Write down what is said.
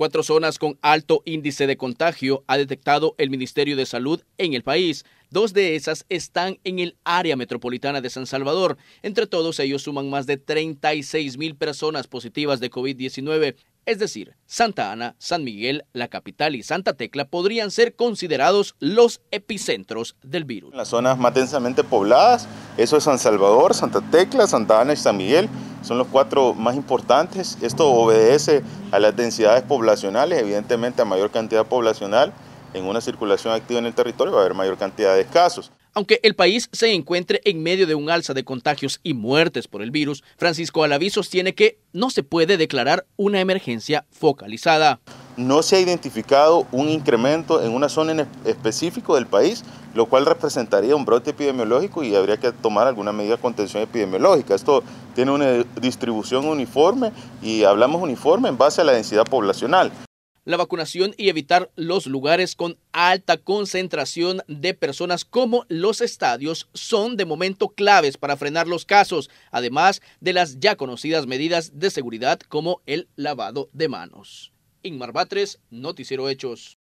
cuatro zonas con alto índice de contagio ha detectado el Ministerio de Salud en el país. Dos de esas están en el área metropolitana de San Salvador. Entre todos ellos suman más de 36 mil personas positivas de COVID-19. Es decir, Santa Ana, San Miguel, la capital y Santa Tecla podrían ser considerados los epicentros del virus. Las zonas más densamente pobladas, eso es San Salvador, Santa Tecla, Santa Ana y San Miguel son los cuatro más importantes. Esto obedece a las densidades poblacionales, evidentemente a mayor cantidad poblacional en una circulación activa en el territorio va a haber mayor cantidad de casos. Aunque el país se encuentre en medio de un alza de contagios y muertes por el virus, Francisco Alaví sostiene que no se puede declarar una emergencia focalizada no se ha identificado un incremento en una zona específica específico del país, lo cual representaría un brote epidemiológico y habría que tomar alguna medida de contención epidemiológica. Esto tiene una distribución uniforme y hablamos uniforme en base a la densidad poblacional. La vacunación y evitar los lugares con alta concentración de personas como los estadios son de momento claves para frenar los casos, además de las ya conocidas medidas de seguridad como el lavado de manos. Inmar Batres, Noticiero Hechos.